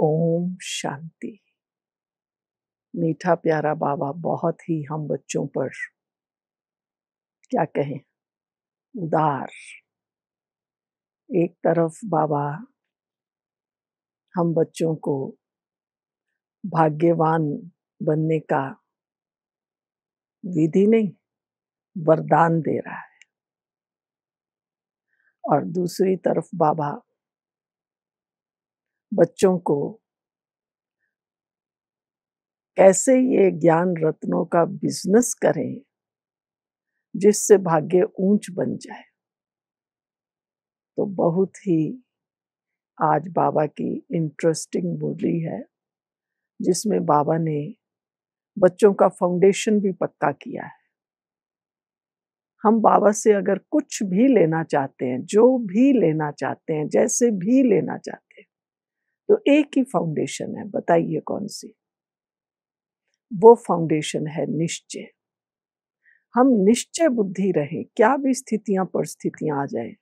ओम शांति मीठा प्यारा बाबा बहुत ही हम बच्चों पर क्या कहें उदार एक तरफ बाबा हम बच्चों को भाग्यवान बनने का विधि नहीं वरदान दे रहा है और दूसरी तरफ बाबा बच्चों को कैसे ये ज्ञान रत्नों का बिजनेस करें जिससे भाग्य ऊंच बन जाए तो बहुत ही आज बाबा की इंटरेस्टिंग बोली है जिसमें बाबा ने बच्चों का फाउंडेशन भी पक्का किया है हम बाबा से अगर कुछ भी लेना चाहते हैं जो भी लेना चाहते हैं जैसे भी लेना चाहते हैं तो एक ही फाउंडेशन है बताइए कौन सी वो फाउंडेशन है निश्चय हम निश्चय बुद्धि रहे क्या भी स्थितियां परिस्थितियां आ जाए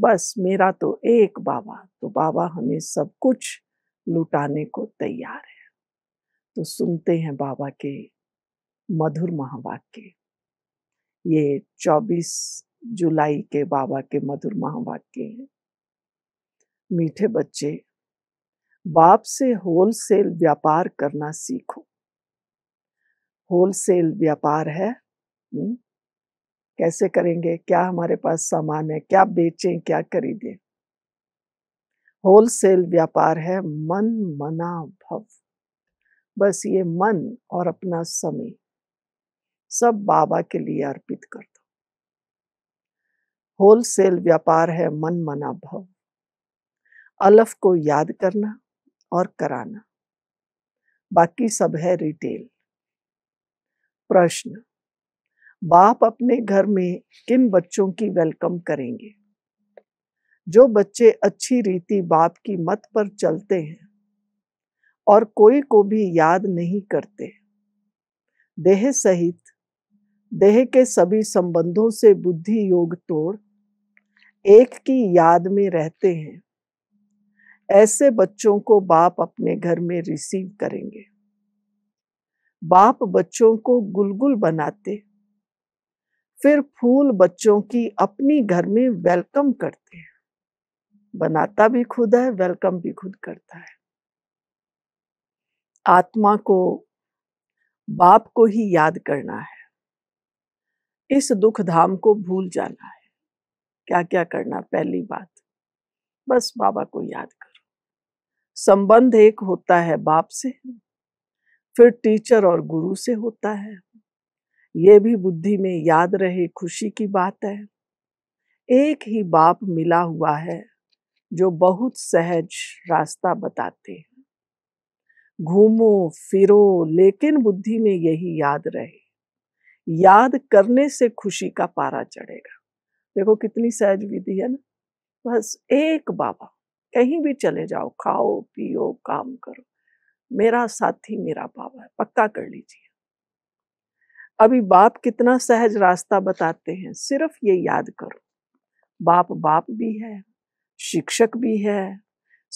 बस मेरा तो एक बाबा तो बाबा हमें सब कुछ लुटाने को तैयार है तो सुनते हैं बाबा के मधुर महावाक्य ये 24 जुलाई के बाबा के मधुर महावाक्य हैं मीठे बच्चे बाप से होलसेल व्यापार करना सीखो होलसेल व्यापार है हुँ? हम्म, कैसे करेंगे क्या हमारे पास सामान है क्या बेचें क्या खरीदें होलसेल व्यापार है मन मना भव बस ये मन और अपना समय सब बाबा के लिए अर्पित कर दो होलसेल व्यापार है मन मना भव अलफ को याद करना और कराना बाकी सब है रिटेल प्रश्न बाप अपने घर में किन बच्चों की वेलकम करेंगे जो बच्चे अच्छी रीति बाप की मत पर चलते हैं और कोई को भी याद नहीं करते देह सहित देह के सभी संबंधों से बुद्धि योग तोड़ एक की याद में रहते हैं ऐसे बच्चों को बाप अपने घर में रिसीव करेंगे बाप बच्चों को गुलगुल बनाते फिर फूल बच्चों की अपनी घर में वेलकम करते हैं बनाता भी खुद है वेलकम भी खुद करता है आत्मा को बाप को ही याद करना है इस दुख धाम को भूल जाना है क्या क्या करना पहली बात बस बाबा को याद कर संबंध एक होता है बाप से फिर टीचर और गुरु से होता है ये भी बुद्धि में याद रहे खुशी की बात है एक ही बाप मिला हुआ है जो बहुत सहज रास्ता बताते हैं घूमो फिरो लेकिन बुद्धि में यही याद रहे याद करने से खुशी का पारा चढ़ेगा देखो कितनी सहज विधि है ना बस एक बाबा कहीं भी चले जाओ खाओ पियो काम करो मेरा साथी मेरा बाबा है पक्का कर लीजिए अभी बाप कितना सहज रास्ता बताते हैं सिर्फ ये याद करो बाप बाप भी है शिक्षक भी है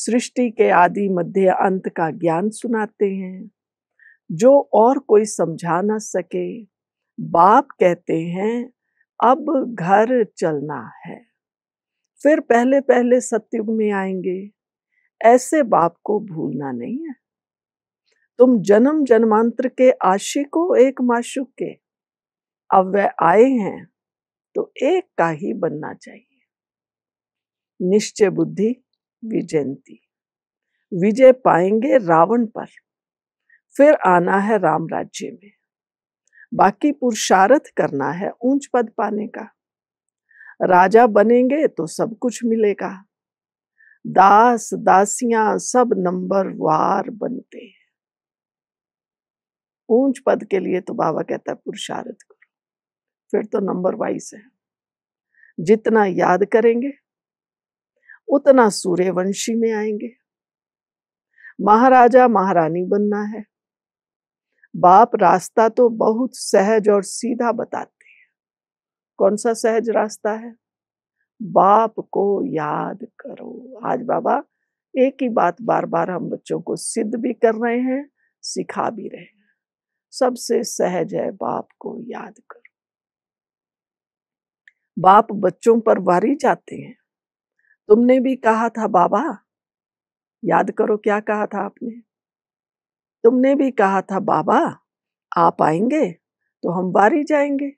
सृष्टि के आदि मध्य अंत का ज्ञान सुनाते हैं जो और कोई समझा ना सके बाप कहते हैं अब घर चलना है फिर पहले पहले सत्युग में आएंगे ऐसे बाप को भूलना नहीं है तुम जन्म जन्मांतर के आशिक हो एक माशुक के अब वह आए हैं तो एक का ही बनना चाहिए निश्चय बुद्धि विजयंती विजय पाएंगे रावण पर फिर आना है राम राज्य में बाकी पुरुषार्थ करना है ऊंच पद पाने का राजा बनेंगे तो सब कुछ मिलेगा दास दासियां सब नंबर वार बनते हैं ऊंच पद के लिए तो बाबा कहता है पुरुषार्थ करो फिर तो नंबर वाइज है जितना याद करेंगे उतना सूर्यवंशी में आएंगे महाराजा महारानी बनना है बाप रास्ता तो बहुत सहज और सीधा बताते कौन सा सहज रास्ता है बाप को याद करो आज बाबा एक ही बात बार बार हम बच्चों को सिद्ध भी कर रहे हैं सिखा भी रहे हैं सबसे सहज है बाप को याद करो बाप बच्चों पर वारी जाते हैं तुमने भी कहा था बाबा याद करो क्या कहा था आपने तुमने भी कहा था बाबा आप आएंगे तो हम बारी जाएंगे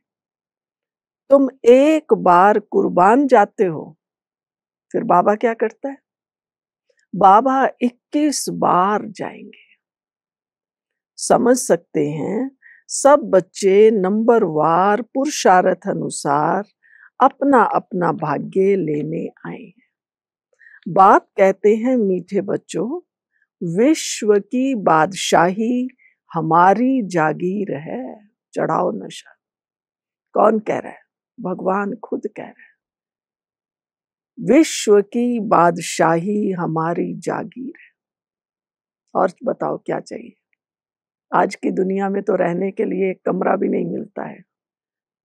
तुम एक बार कुर्बान जाते हो फिर बाबा क्या करता है बाबा 21 बार जाएंगे समझ सकते हैं सब बच्चे नंबर वार पुरुषार्थ अनुसार अपना अपना भाग्य लेने आए हैं बाप कहते हैं मीठे बच्चों विश्व की बादशाही हमारी जागीर है चढ़ाओ नशा कौन कह रहा है भगवान खुद कह रहे हैं विश्व की बादशाही हमारी जागीर है और बताओ क्या चाहिए आज की दुनिया में तो रहने के लिए एक कमरा भी नहीं मिलता है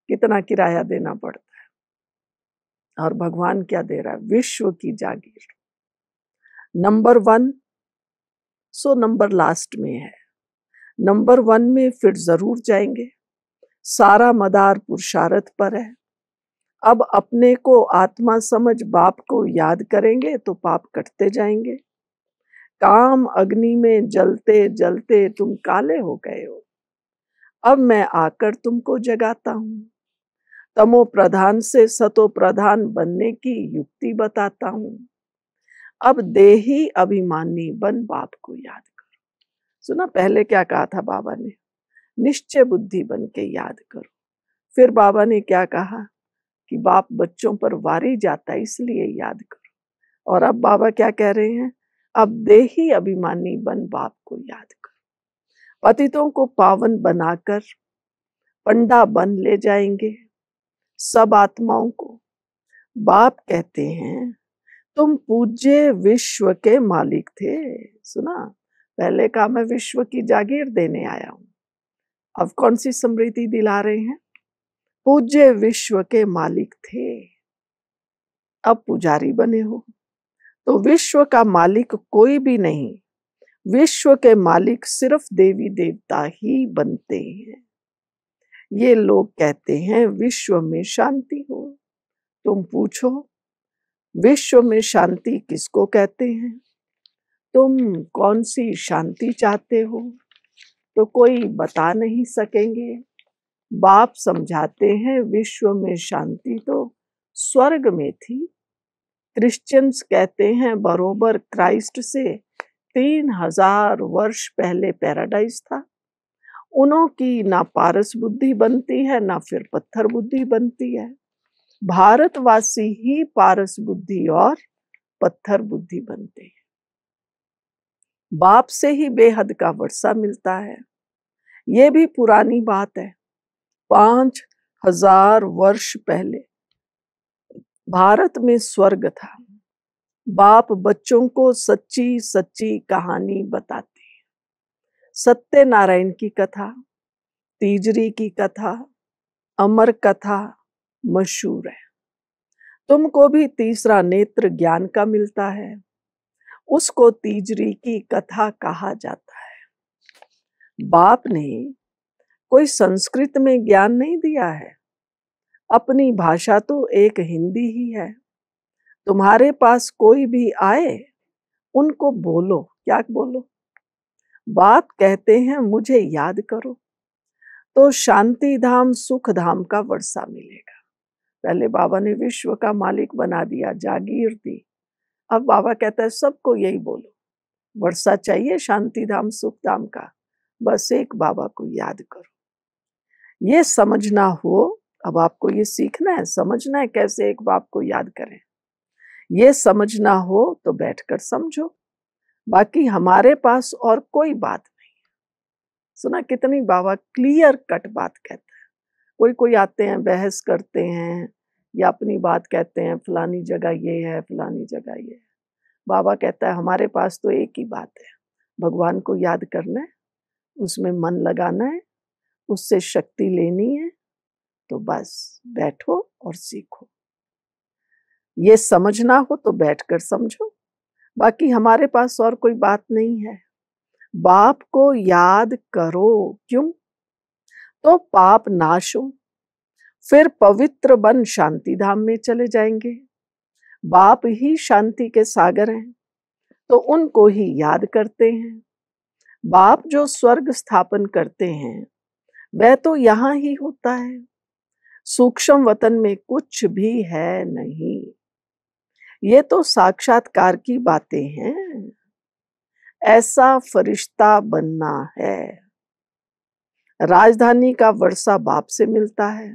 कितना किराया देना पड़ता है और भगवान क्या दे रहा है विश्व की जागीर number one so number last में है नंबर वन में फिर जरूर जाएंगे सारा मदार पुरुषार्थ पर है अब अपने को आत्मा समझ बाप को याद करेंगे तो पाप कटते जाएंगे काम अग्नि में जलते जलते तुम काले हो गए हो अब मैं आकर तुमको जगाता हूँ तमो प्रधान से सतो प्रधान बनने की युक्ति बताता हूँ अब देही अभिमानी बन बाप को याद करो सुना पहले क्या कहा था बाबा ने निश्चय बुद्धि बन के याद करो फिर बाबा ने क्या कहा कि बाप बच्चों पर वारी जाता है इसलिए याद करो और अब बाबा क्या कह रहे हैं अब दे अभिमानी बन बाप को याद करो पतितों को पावन बनाकर पंडा बन ले जाएंगे सब आत्माओं को बाप कहते हैं तुम पूज्य विश्व के मालिक थे सुना पहले कहा मैं विश्व की जागीर देने आया हूं अब कौन सी समृद्धि दिला रहे हैं पूज्य विश्व के मालिक थे अब पुजारी बने हो तो विश्व का मालिक कोई भी नहीं विश्व के मालिक सिर्फ देवी देवता ही बनते हैं ये लोग कहते हैं विश्व में शांति हो तुम पूछो विश्व में शांति किसको कहते हैं तुम कौन सी शांति चाहते हो तो कोई बता नहीं सकेंगे बाप समझाते हैं विश्व में शांति तो स्वर्ग में थी क्रिश्चियंस कहते हैं बरोबर क्राइस्ट से तीन हजार वर्ष पहले पैराडाइज था उनों की ना पारस बुद्धि बनती है ना फिर पत्थर बुद्धि बनती है भारतवासी ही पारस बुद्धि और पत्थर बुद्धि बनते हैं बाप से ही बेहद का वर्षा मिलता है ये भी पुरानी बात है पांच हजार वर्ष पहले भारत में स्वर्ग था बाप बच्चों को सच्ची सच्ची कहानी बताते सत्यनारायण की कथा तीजरी की कथा अमर कथा मशहूर है तुमको भी तीसरा नेत्र ज्ञान का मिलता है उसको तीजरी की कथा कहा जाता है बाप ने कोई संस्कृत में ज्ञान नहीं दिया है अपनी भाषा तो एक हिंदी ही है तुम्हारे पास कोई भी आए उनको बोलो क्या बोलो बात कहते हैं मुझे याद करो तो शांति धाम सुख धाम का वर्षा मिलेगा पहले बाबा ने विश्व का मालिक बना दिया जागीर दी अब बाबा कहता है सबको यही बोलो वर्षा चाहिए शांति धाम सुख धाम का बस एक बाबा को याद करो ये समझना हो अब आपको ये सीखना है समझना है कैसे एक बाप को याद करें ये समझना हो तो बैठकर समझो बाकी हमारे पास और कोई बात नहीं सुना कितनी बाबा क्लियर कट बात कहता है कोई कोई आते हैं बहस करते हैं या अपनी बात कहते हैं फलानी जगह ये है फलानी जगह ये है बाबा कहता है हमारे पास तो एक ही बात है भगवान को याद करना है उसमें मन लगाना है उससे शक्ति लेनी है तो बस बैठो और सीखो ये समझना हो तो बैठकर समझो बाकी हमारे पास और कोई बात नहीं है बाप को याद करो क्यों तो पाप नाश हो फिर पवित्र बन शांति धाम में चले जाएंगे बाप ही शांति के सागर हैं तो उनको ही याद करते हैं बाप जो स्वर्ग स्थापन करते हैं वह तो यहाँ ही होता है सूक्ष्म वतन में कुछ भी है नहीं ये तो साक्षात्कार की बातें हैं ऐसा फरिश्ता बनना है राजधानी का वर्षा बाप से मिलता है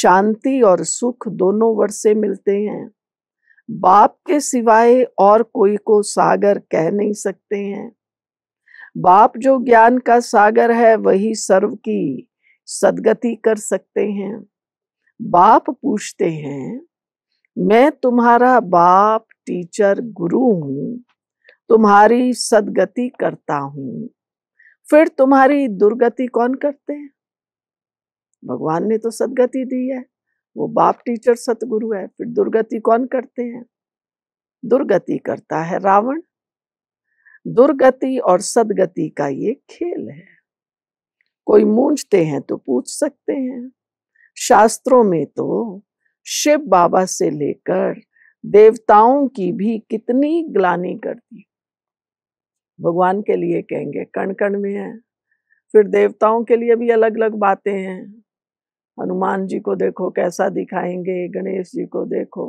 शांति और सुख दोनों वर्षे मिलते हैं बाप के सिवाय और कोई को सागर कह नहीं सकते हैं बाप जो ज्ञान का सागर है वही सर्व की सदगति कर सकते हैं बाप पूछते हैं मैं तुम्हारा बाप टीचर गुरु हूँ तुम्हारी सदगति करता हूँ फिर तुम्हारी दुर्गति कौन करते हैं भगवान ने तो सदगति दी है वो बाप टीचर सतगुरु है फिर दुर्गति कौन करते हैं दुर्गति करता है रावण दुर्गति और सदगति का ये खेल है कोई मूंझते हैं तो पूछ सकते हैं शास्त्रों में तो शिव बाबा से लेकर देवताओं की भी कितनी ग्लानी करती भगवान के लिए कहेंगे कण कण में है फिर देवताओं के लिए भी अलग अलग बातें हैं हनुमान जी को देखो कैसा दिखाएंगे गणेश जी को देखो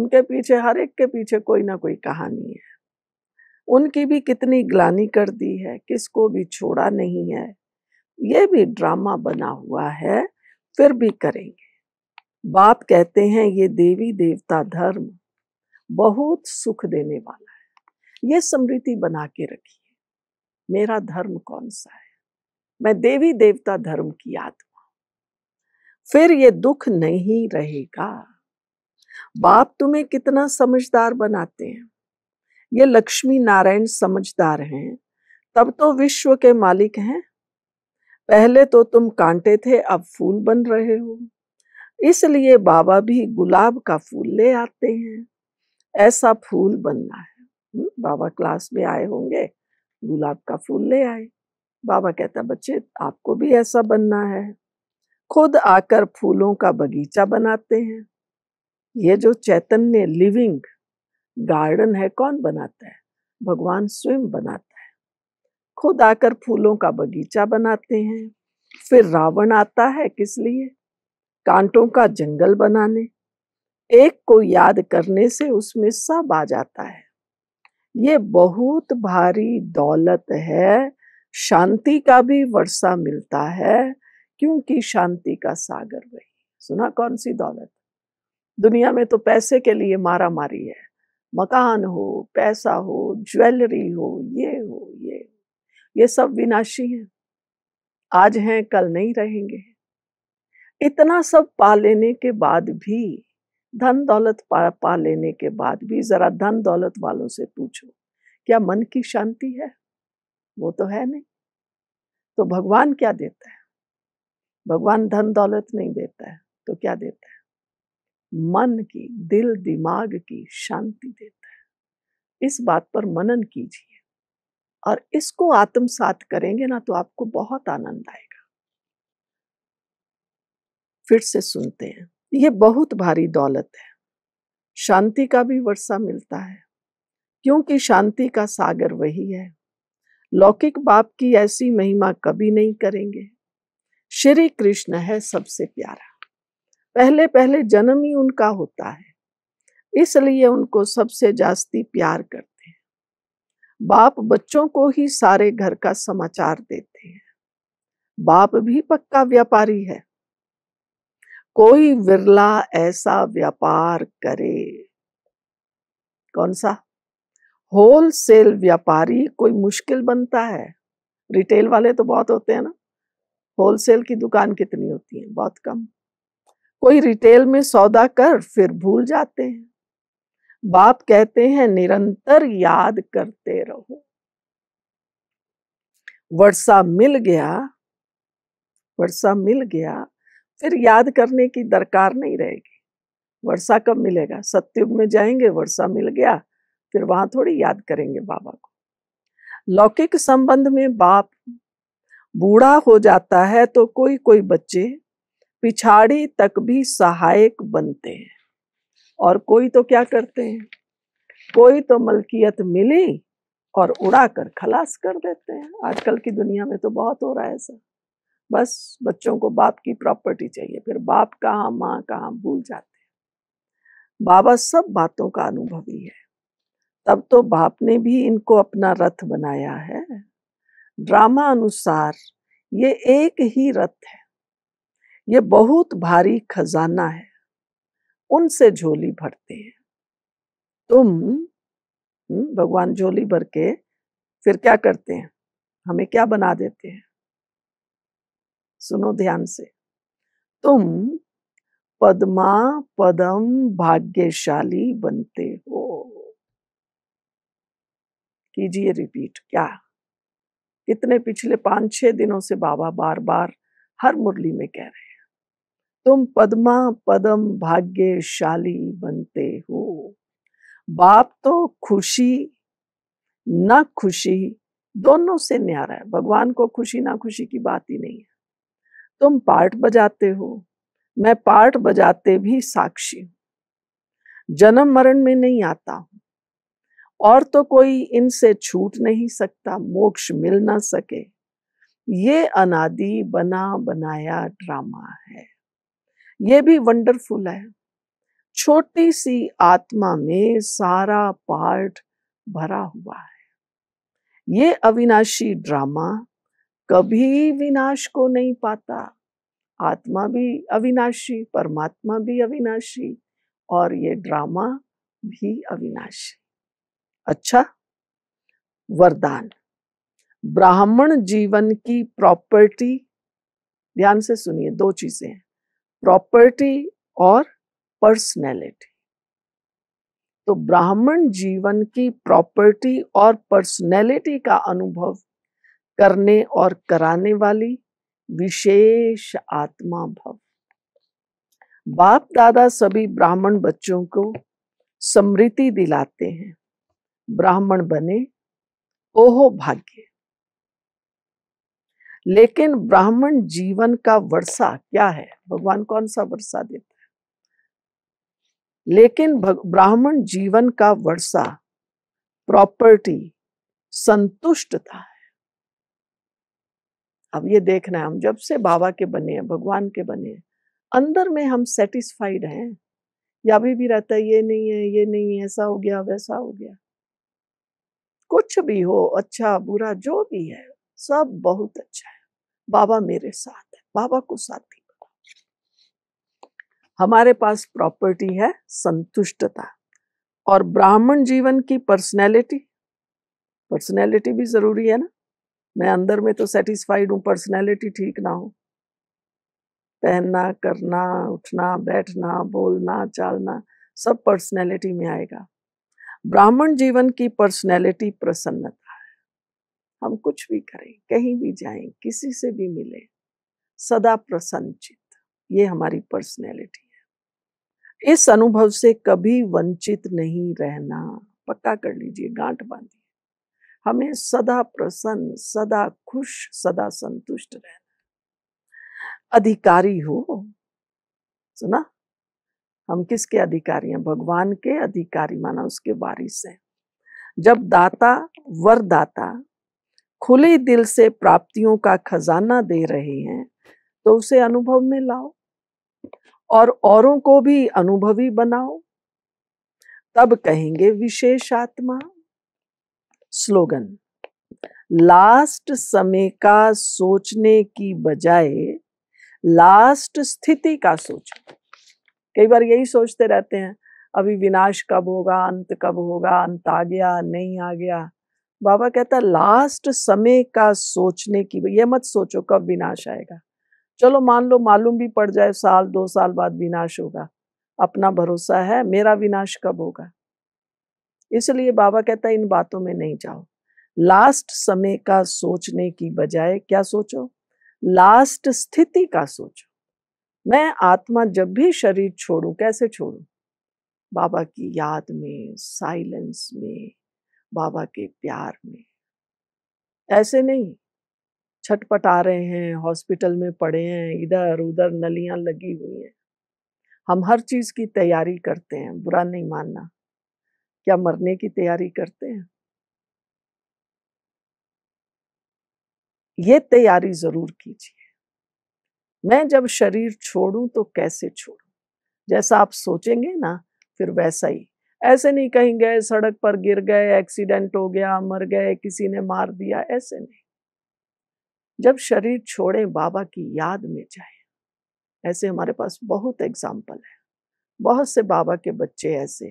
उनके पीछे हर एक के पीछे कोई ना कोई कहानी है उनकी भी कितनी ग्लानी कर दी है किसको भी छोड़ा नहीं है ये भी ड्रामा बना हुआ है फिर भी करेंगे बाप कहते हैं ये देवी देवता धर्म बहुत सुख देने वाला है ये स्मृति बना के रखिए मेरा धर्म कौन सा है मैं देवी देवता धर्म की आत्मा फिर ये दुख नहीं रहेगा बाप तुम्हें कितना समझदार बनाते हैं ये लक्ष्मी नारायण समझदार हैं तब तो विश्व के मालिक हैं पहले तो तुम कांटे थे अब फूल बन रहे हो इसलिए बाबा भी गुलाब का फूल ले आते हैं ऐसा फूल बनना है हम्म, बाबा क्लास में आए होंगे गुलाब का फूल ले आए बाबा कहता बच्चे आपको भी ऐसा बनना है खुद आकर फूलों का बगीचा बनाते हैं ये जो चैतन्य लिविंग गार्डन है कौन बनाता है भगवान स्वयं बनाता है खुद आकर फूलों का बगीचा बनाते हैं फिर रावण आता है किस लिए कांटों का जंगल बनाने एक को याद करने से उसमें सब आ जाता है ये बहुत भारी दौलत है शांति का भी वर्षा मिलता है क्योंकि शांति का सागर वही सुना कौन सी दौलत दुनिया में तो पैसे के लिए मारा मारी है मकान हो पैसा हो ज्वेलरी हो ये हो ये हो ये सब विनाशी है आज हैं कल नहीं रहेंगे इतना सब पा लेने के बाद भी धन दौलत पा, पा लेने के बाद भी ज़रा धन दौलत वालों से पूछो क्या मन की शांति है वो तो है नहीं तो भगवान क्या देता है भगवान धन दौलत नहीं देता है तो क्या देता है मन की दिल दिमाग की शांति देता है इस बात पर मनन कीजिए और इसको आत्मसात करेंगे ना तो आपको बहुत आनंद आएगा फिर से सुनते हैं ये बहुत भारी दौलत है शांति का भी वर्षा मिलता है क्योंकि शांति का सागर वही है लौकिक बाप की ऐसी महिमा कभी नहीं करेंगे श्री कृष्ण है सबसे प्यारा पहले पहले जन्म ही उनका होता है इसलिए उनको सबसे जास्ती प्यार करते हैं बाप बच्चों को ही सारे घर का समाचार देते हैं बाप भी पक्का व्यापारी है कोई विरला ऐसा व्यापार करे कौन सा होलसेल व्यापारी कोई मुश्किल बनता है रिटेल वाले तो बहुत होते हैं ना होलसेल की दुकान कितनी होती है बहुत कम कोई रिटेल में सौदा कर फिर भूल जाते हैं बाप कहते हैं निरंतर याद करते रहो वर्षा मिल गया वर्षा मिल गया फिर याद करने की दरकार नहीं रहेगी वर्षा कब मिलेगा सत्युग में जाएंगे वर्षा मिल गया फिर वहां थोड़ी याद करेंगे बाबा को लौकिक संबंध में बाप बूढ़ा हो जाता है तो कोई कोई बच्चे पिछाड़ी तक भी सहायक बनते हैं और कोई तो क्या करते हैं कोई तो मलकियत मिली और उड़ाकर खलास कर देते हैं आजकल की दुनिया में तो बहुत हो रहा है ऐसा बस बच्चों को बाप की प्रॉपर्टी चाहिए फिर बाप कहाँ माँ कहाँ भूल जाते हैं बाबा सब बातों का अनुभवी है तब तो बाप ने भी इनको अपना रथ बनाया है ड्रामा अनुसार ये एक ही रथ है ये बहुत भारी खजाना है उनसे झोली भरते हैं तुम हम्म, भगवान झोली भर के फिर क्या करते हैं हमें क्या बना देते हैं सुनो ध्यान से तुम पद्मा पदम भाग्यशाली बनते हो कीजिए रिपीट क्या कितने पिछले पांच छह दिनों से बाबा बार बार हर मुरली में कह रहे हैं तुम पद्मा पदम भाग्यशाली बनते हो बाप तो खुशी ना खुशी दोनों से न्यारा है भगवान को खुशी ना खुशी की बात ही नहीं है तुम पार्ट बजाते हो मैं पार्ट बजाते भी साक्षी हूं जन्म मरण में नहीं आता हूं और तो कोई इनसे छूट नहीं सकता मोक्ष मिल ना सके ये अनादि बना बनाया ड्रामा है ये भी वंडरफुल है छोटी सी आत्मा में सारा पार्ट भरा हुआ है ये अविनाशी ड्रामा कभी विनाश को नहीं पाता आत्मा भी अविनाशी परमात्मा भी अविनाशी और ये ड्रामा भी अविनाशी अच्छा वरदान ब्राह्मण जीवन की प्रॉपर्टी ध्यान से सुनिए दो चीजें हैं प्रॉपर्टी और पर्सनैलिटी तो ब्राह्मण जीवन की प्रॉपर्टी और पर्सनैलिटी का अनुभव करने और कराने वाली विशेष आत्मा भव बाप दादा सभी ब्राह्मण बच्चों को समृद्धि दिलाते हैं ब्राह्मण बने ओहो तो भाग्य लेकिन ब्राह्मण जीवन का वर्षा क्या है भगवान कौन सा वर्षा देता है लेकिन ब्राह्मण जीवन का वर्षा प्रॉपर्टी संतुष्टता है अब ये देखना है हम जब से बाबा के बने हैं भगवान के बने हैं अंदर में हम सेटिस्फाइड हैं या अभी भी रहता है ये नहीं है ये नहीं है ऐसा हो गया वैसा हो गया कुछ भी हो अच्छा बुरा जो भी है सब बहुत अच्छा है बाबा मेरे साथ है बाबा को साथी बनाओ हमारे पास प्रॉपर्टी है संतुष्टता और ब्राह्मण जीवन की पर्सनैलिटी पर्सनैलिटी भी जरूरी है ना मैं अंदर में तो सेटिस्फाइड हूँ पर्सनैलिटी ठीक ना हो पहनना करना उठना बैठना बोलना चालना सब पर्सनैलिटी में आएगा ब्राह्मण जीवन की पर्सनैलिटी प्रसन्नता हम कुछ भी करें कहीं भी जाएं किसी से भी मिलें सदा प्रसन्नचित ये हमारी पर्सनैलिटी है इस अनुभव से कभी वंचित नहीं रहना पक्का कर लीजिए गांठ बांधिए हमें सदा प्रसन्न सदा खुश सदा संतुष्ट रहना अधिकारी हो सुना हम किसके अधिकारी हैं भगवान के अधिकारी माना उसके वारिस हैं जब दाता वरदाता खुले दिल से प्राप्तियों का खजाना दे रहे हैं तो उसे अनुभव में लाओ और औरों को भी अनुभवी बनाओ तब कहेंगे विशेष आत्मा स्लोगन लास्ट समय का सोचने की बजाय लास्ट स्थिति का सोचो कई बार यही सोचते रहते हैं अभी विनाश कब होगा अंत कब होगा अंत आ गया नहीं आ गया बाबा कहता लास्ट समय का सोचने की यह मत सोचो कब विनाश आएगा चलो मान लो मालूम भी पड़ जाए साल दो साल बाद विनाश होगा अपना भरोसा है मेरा विनाश कब होगा इसलिए बाबा कहता है इन बातों में नहीं जाओ लास्ट समय का सोचने की बजाय क्या सोचो लास्ट स्थिति का सोचो मैं आत्मा जब भी शरीर छोड़ू कैसे छोड़ू बाबा की याद में साइलेंस में बाबा के प्यार में ऐसे नहीं छटपट आ रहे हैं हॉस्पिटल में पड़े हैं इधर उधर नलियां लगी हुई हैं हम हर चीज़ की तैयारी करते हैं बुरा नहीं मानना क्या मरने की तैयारी करते हैं ये तैयारी ज़रूर कीजिए मैं जब शरीर छोड़ू तो कैसे छोड़ू जैसा आप सोचेंगे ना फिर वैसा ही ऐसे नहीं कहीं गए सड़क पर गिर गए एक्सीडेंट हो गया मर गए किसी ने मार दिया ऐसे नहीं जब शरीर छोड़े बाबा की याद में जाए ऐसे हमारे पास बहुत एग्जाम्पल है बहुत से बाबा के बच्चे ऐसे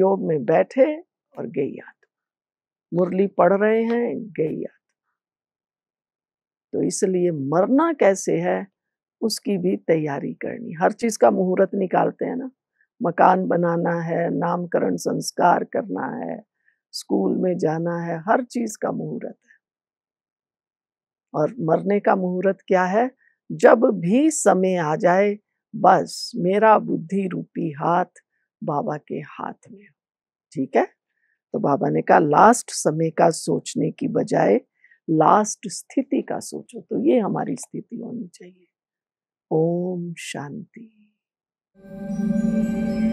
योग में बैठे और गई आत्मा मुरली पढ़ रहे हैं गई आत्मा तो इसलिए मरना कैसे है उसकी भी तैयारी करनी हर चीज का मुहूर्त निकालते हैं ना मकान बनाना है नामकरण संस्कार करना है स्कूल में जाना है हर चीज का मुहूर्त है और मरने का मुहूर्त क्या है जब भी समय आ जाए बस मेरा बुद्धि रूपी हाथ बाबा के हाथ में ठीक है तो बाबा ने कहा लास्ट समय का सोचने की बजाय लास्ट स्थिति का सोचो तो ये हमारी स्थिति होनी चाहिए ओम शांति Música